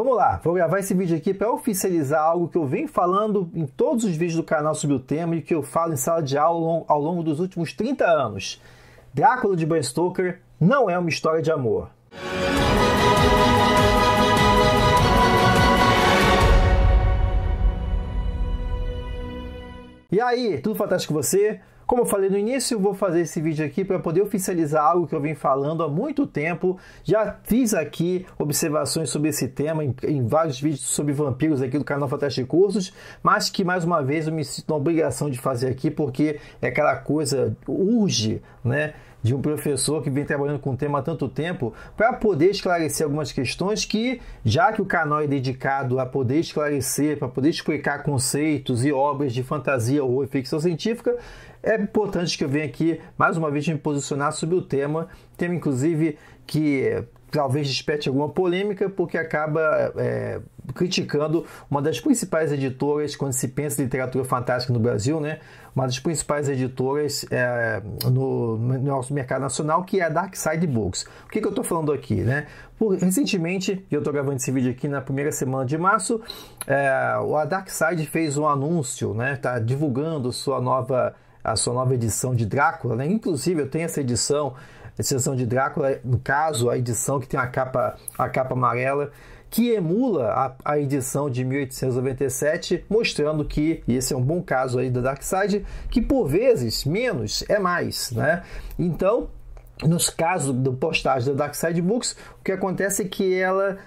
Vamos lá, vou gravar esse vídeo aqui para oficializar algo que eu venho falando em todos os vídeos do canal sobre o tema e que eu falo em sala de aula ao longo dos últimos 30 anos. Drácula de Bram Stoker não é uma história de amor. E aí, tudo fantástico com você? Como eu falei no início, eu vou fazer esse vídeo aqui para poder oficializar algo que eu venho falando há muito tempo. Já fiz aqui observações sobre esse tema em, em vários vídeos sobre vampiros aqui do canal Fantástico Cursos, mas que mais uma vez eu me sinto na obrigação de fazer aqui porque é aquela coisa urge, né? de um professor que vem trabalhando com o tema há tanto tempo para poder esclarecer algumas questões que, já que o canal é dedicado a poder esclarecer, para poder explicar conceitos e obras de fantasia ou ficção científica, é importante que eu venha aqui mais uma vez me posicionar sobre o tema, tema inclusive que eh, talvez desperte alguma polêmica, porque acaba. É, criticando uma das principais editoras, quando se pensa em literatura fantástica no Brasil, né? uma das principais editoras é, no, no, nosso mercado nacional, que é a Dark Side Books. O que, que eu estou falando aqui? Né? Por, recentemente, eu estou gravando esse vídeo aqui na primeira semana de março, é, a Dark Side fez um anúncio, está né? divulgando sua nova, a sua nova edição de Drácula. Né? Inclusive, eu tenho essa edição, a edição de Drácula, no caso, a edição que tem a capa, a capa amarela, que emula a, a edição de 1897, mostrando que, e esse é um bom caso aí da Side, que por vezes menos é mais, né? Então, nos casos do postagem da Dark Side Books, o que acontece é que ela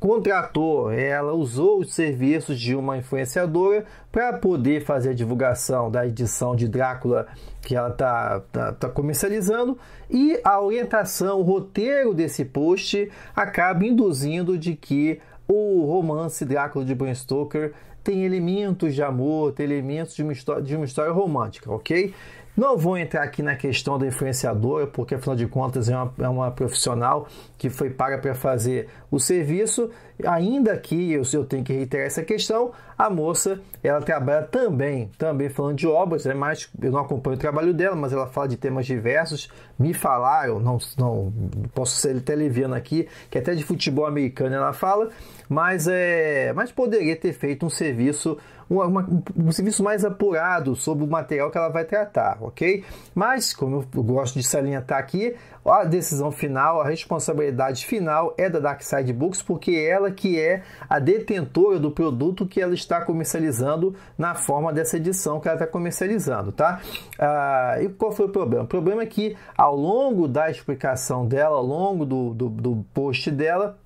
contratou, ela usou os serviços de uma influenciadora para poder fazer a divulgação da edição de Drácula que ela está tá, tá comercializando e a orientação, o roteiro desse post acaba induzindo de que o romance Drácula de Bram Stoker tem elementos de amor, tem elementos de uma história, de uma história romântica, ok? Não vou entrar aqui na questão da influenciadora, porque afinal de contas é uma, é uma profissional que foi paga para fazer o serviço, ainda que eu, eu tenho que reiterar essa questão, a moça ela trabalha também, também falando de obras, é né? mais eu não acompanho o trabalho dela, mas ela fala de temas diversos. Me falaram, não, não posso ser até aqui, que até de futebol americano ela fala, mas é, mas poderia ter feito um serviço um, uma, um serviço mais apurado sobre o material que ela vai tratar, ok? Mas, como eu gosto de salientar aqui, a decisão final, a responsabilidade final é da Dark Side books porque é ela que é a detentora do produto que ela está comercializando na forma dessa edição que ela está comercializando, tá? Ah, e qual foi o problema? O problema é que ao longo da explicação dela, ao longo do, do, do post dela,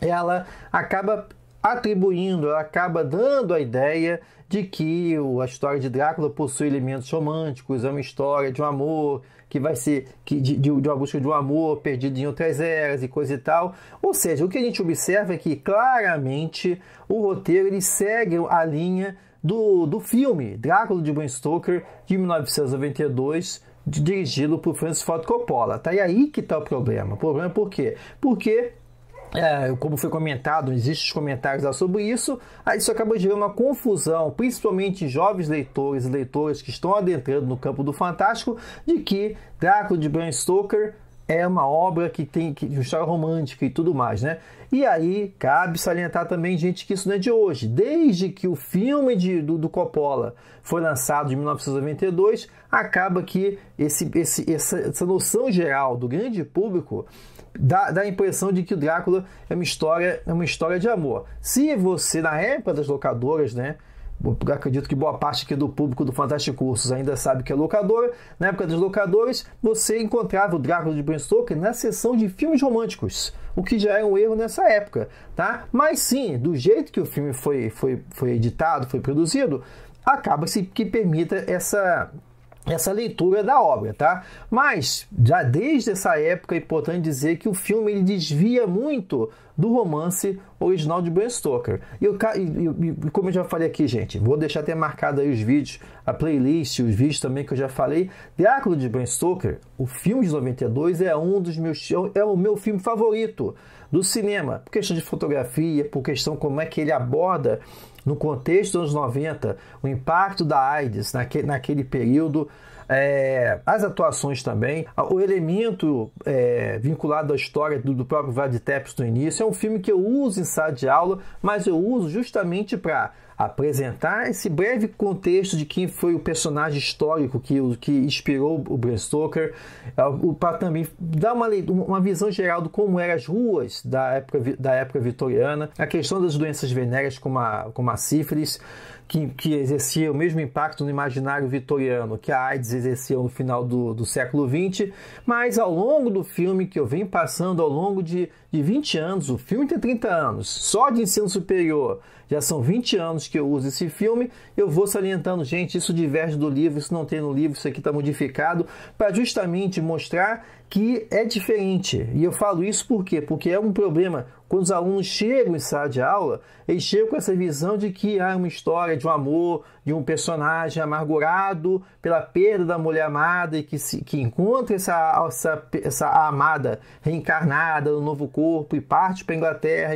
ela acaba atribuindo, ela acaba dando a ideia de que a história de Drácula possui elementos românticos, é uma história de um amor que vai ser que, de, de, uma busca de um amor perdido em outras eras e coisa e tal. Ou seja, o que a gente observa é que claramente o roteiro ele segue a linha do, do filme Drácula de Bram Stoker de 1992 dirigido por Francis Ford Coppola. Tá e aí que tá o problema. O problema é por quê? Porque é, como foi comentado, existem comentários sobre isso, isso acaba gerando uma confusão, principalmente jovens leitores e leitoras que estão adentrando no campo do fantástico, de que Drácula de Bram Stoker é uma obra que tem que, história romântica e tudo mais, né? E aí cabe salientar também, gente, que isso não é de hoje. Desde que o filme de, do, do Coppola foi lançado em 1992, acaba que esse, esse, essa, essa noção geral do grande público dá, dá a impressão de que o Drácula é uma história, é uma história de amor. Se você, na época das locadoras, né? eu acredito que boa parte aqui do público do Fantástico Cursos ainda sabe que é locadora. Na época dos locadores você encontrava o Drácula de Bram Stoker na seção de filmes românticos, o que já é um erro nessa época, tá? Mas sim, do jeito que o filme foi, foi, foi editado, foi produzido, acaba-se que permita essa essa leitura é da obra, tá? Mas já desde essa época é importante dizer que o filme ele desvia muito do romance original de Bram Stoker. E, eu, e, e como eu já falei aqui, gente, vou deixar até marcado aí os vídeos, a playlist, os vídeos também que eu já falei. Drácula de Bram Stoker, o filme de 92 é um dos meus é, é o meu filme favorito do cinema, por questão de fotografia, por questão como é que ele aborda no contexto dos anos 90, o impacto da AIDS naquele, naquele período é, as atuações também, o elemento é, vinculado à história do, do próprio Vlad Tepes no início, é um filme que eu uso em sala de aula, mas eu uso justamente para apresentar esse breve contexto de quem foi o personagem histórico que, que inspirou o Bram Stoker, é, para também dar uma, uma visão geral de como eram as ruas da época, da época vitoriana, a questão das doenças venéreas como a, como a sífilis, que, que exercia o mesmo impacto no imaginário vitoriano que a AIDS exerceu no final do, do século XX, mas ao longo do filme que eu venho passando, ao longo de, de 20 anos, o filme tem 30 anos, só de ensino superior, já são 20 anos que eu uso esse filme, eu vou salientando, gente, isso diverge do livro, isso não tem no livro, isso aqui está modificado, para justamente mostrar que é diferente. E eu falo isso por quê? Porque é um problema. Quando os alunos chegam e saem de aula, eles chegam com essa visão de que há ah, é uma história de um amor, de um personagem amargurado pela perda da mulher amada e que, se, que encontra essa, essa, essa amada reencarnada no novo corpo e parte para a Inglaterra.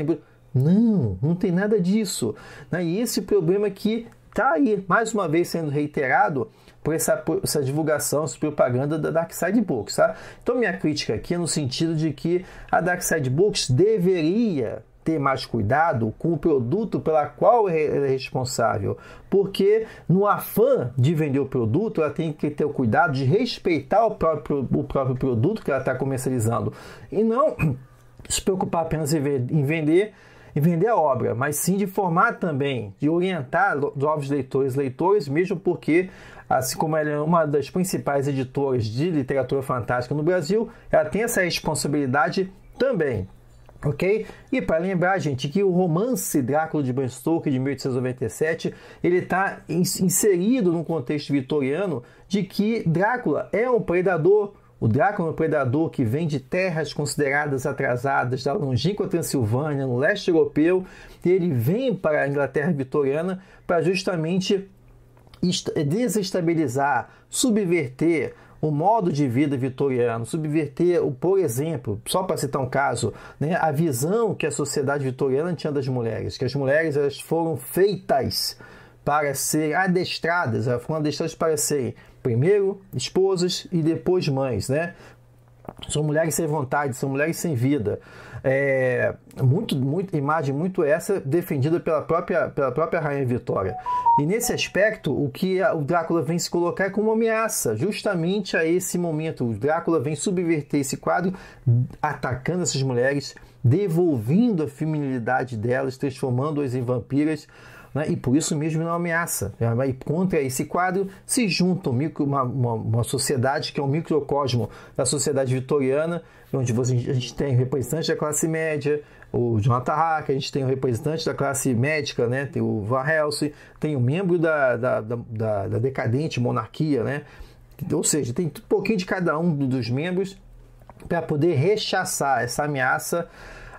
Não, não tem nada disso. Né? E esse problema que está aí, mais uma vez sendo reiterado, por essa, por essa divulgação, essa propaganda da Dark Side Books. Tá? Então, minha crítica aqui é no sentido de que a Dark Side Books deveria ter mais cuidado com o produto pela qual é responsável, porque no afã de vender o produto, ela tem que ter o cuidado de respeitar o próprio, o próprio produto que ela está comercializando e não se preocupar apenas em vender e vender a obra, mas sim de formar também, de orientar novos leitores, leitores, mesmo porque, assim como ela é uma das principais editoras de literatura fantástica no Brasil, ela tem essa responsabilidade também. Ok? E para lembrar, gente, que o romance Drácula de Bram Stoker de 1897 ele está inserido num contexto vitoriano de que Drácula é um predador o Drácula predador que vem de terras consideradas atrasadas da longínqua Transilvânia, no leste europeu, e ele vem para a Inglaterra vitoriana para justamente desestabilizar, subverter o modo de vida vitoriano, subverter, por exemplo, só para citar um caso, né, a visão que a sociedade vitoriana tinha das mulheres, que as mulheres elas foram feitas para serem adestradas, elas foram adestradas para serem primeiro esposas e depois mães, né? São mulheres sem vontade, são mulheres sem vida. É, muito, muito, imagem muito essa defendida pela própria, pela própria Rainha Vitória. E nesse aspecto, o que a, o Drácula vem se colocar é como uma ameaça, justamente a esse momento. O Drácula vem subverter esse quadro, atacando essas mulheres, devolvendo a feminilidade delas, transformando-as em vampiras né? e por isso mesmo não ameaça. E é, contra esse quadro se junta um micro, uma, uma, uma, sociedade que é um microcosmo da sociedade vitoriana, onde você, a gente tem representante da classe média, o Jonathan Hack, a gente tem o representante da classe médica, né? tem o Van Helsing, tem o um membro da, da, da, da, decadente monarquia, né? ou seja, tem um pouquinho de cada um dos membros para poder rechaçar essa ameaça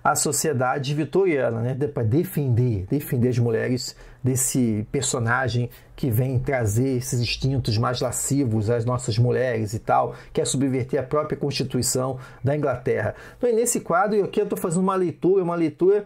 a sociedade vitoriana, né, para defender, defender as mulheres desse personagem que vem trazer esses instintos mais lascivos às nossas mulheres e tal, quer é subverter a própria Constituição da Inglaterra. Então, nesse quadro, eu aqui estou fazendo uma leitura, uma leitura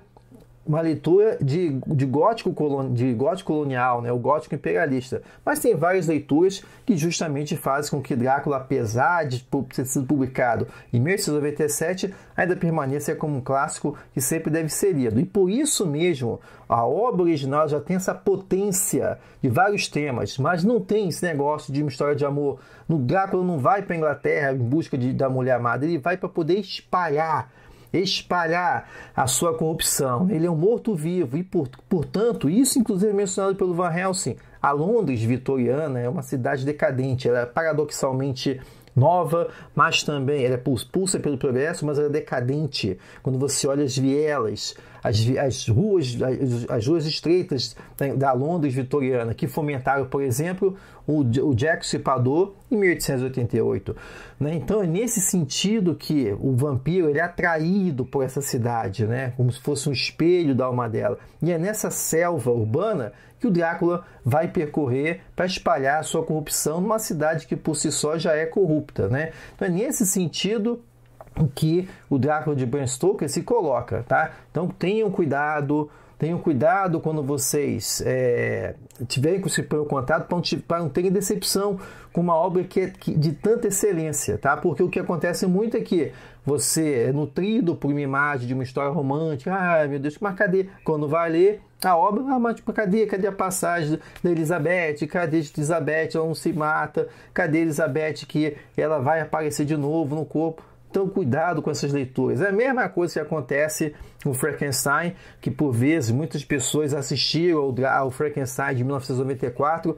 uma leitura de, de, gótico, de gótico colonial, né, o gótico imperialista. Mas tem várias leituras que justamente fazem com que Drácula, apesar de ter sido publicado em 1697, ainda permaneça como um clássico que sempre deve ser lido. E por isso mesmo, a obra original já tem essa potência de vários temas, mas não tem esse negócio de uma história de amor. No Drácula não vai para a Inglaterra em busca de, da mulher amada, ele vai para poder espalhar espalhar a sua corrupção. Ele é um morto-vivo e, por, portanto, isso inclusive é mencionado pelo Van Helsing. A Londres vitoriana é uma cidade decadente, ela é paradoxalmente nova, mas também ela é pulsa pelo progresso, mas ela é decadente. Quando você olha as vielas, as, as ruas, as, as, ruas estreitas da Londres vitoriana, que fomentaram, por exemplo, o, o Jack Cipador em 1888. Né? Então é nesse sentido que o vampiro ele é atraído por essa cidade, né? como se fosse um espelho da alma dela. E é nessa selva urbana que o Drácula vai percorrer para espalhar sua corrupção numa cidade que por si só já é corrupta, né? Então é nesse sentido que o Drácula de Bram Stoker se coloca, tá? Então tenham cuidado, tenham cuidado quando vocês é, tiverem com esse contato para não terem decepção com uma obra que é de tanta excelência, tá? Porque o que acontece muito é que você é nutrido por uma imagem de uma história romântica. Ah, meu Deus, mas cadê? Quando vai ler a obra, ah, mas cadê? Cadê a passagem da Elizabeth? Cadê Elizabeth? Ela não se mata. Cadê Elizabeth que ela vai aparecer de novo no corpo? Então, cuidado com essas leituras. É a mesma coisa que acontece com Frankenstein, que por vezes muitas pessoas assistiram ao Frankenstein de 1994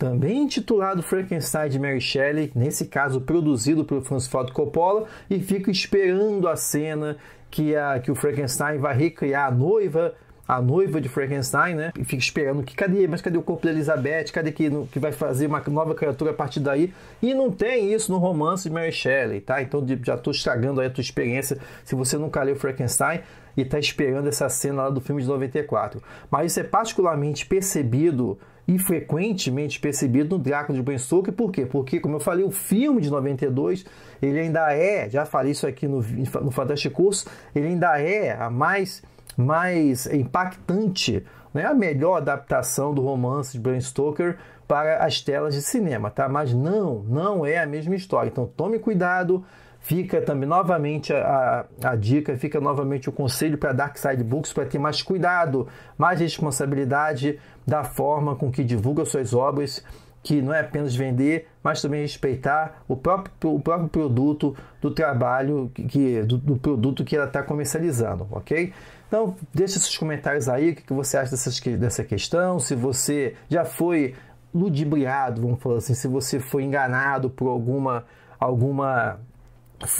também intitulado Frankenstein de Mary Shelley, nesse caso produzido pelo Francis Ford Coppola, e fico esperando a cena que, a, que o Frankenstein vai recriar a noiva a noiva de Frankenstein, né? E fica esperando que cadê? Mas cadê o corpo da Elizabeth? Cadê que, que vai fazer uma nova criatura a partir daí? E não tem isso no romance de Mary Shelley, tá? Então já tô estragando aí a tua experiência se você nunca leu Frankenstein e tá esperando essa cena lá do filme de 94. Mas isso é particularmente percebido e frequentemente percebido no Drácula de Bram Stoker. Por quê? Porque, como eu falei, o filme de 92, ele ainda é, já falei isso aqui no, no Fantástico Curso, ele ainda é a mais mais impactante, né? a melhor adaptação do romance de Bram Stoker para as telas de cinema, tá? Mas não, não é a mesma história. Então tome cuidado. Fica também novamente a, a, a dica, fica novamente o conselho para Dark Side Books para ter mais cuidado, mais responsabilidade da forma com que divulga suas obras, que não é apenas vender, mas também respeitar o próprio, o próprio produto do trabalho, que, do, do produto que ela está comercializando, ok? Então, deixe seus comentários aí, o que você acha dessas, dessa questão, se você já foi ludibriado, vamos falar assim, se você foi enganado por alguma alguma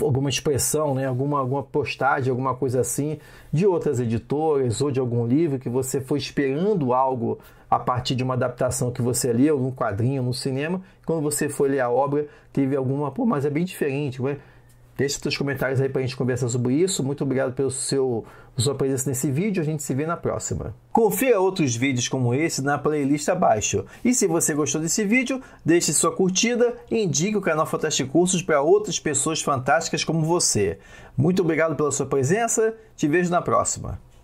alguma expressão, né, alguma alguma postagem, alguma coisa assim de outras editoras ou de algum livro que você foi esperando algo a partir de uma adaptação que você leu num quadrinho, no cinema, quando você foi ler a obra, teve alguma, pô, mas é bem diferente, é? Deixe seus comentários aí para a gente conversar sobre isso. Muito obrigado pelo seu sua presença nesse vídeo. A gente se vê na próxima. Confira outros vídeos como esse na playlist abaixo. E se você gostou desse vídeo, deixe sua curtida e indique o canal Fantástico Cursos para outras pessoas fantásticas como você. Muito obrigado pela sua presença. Te vejo na próxima.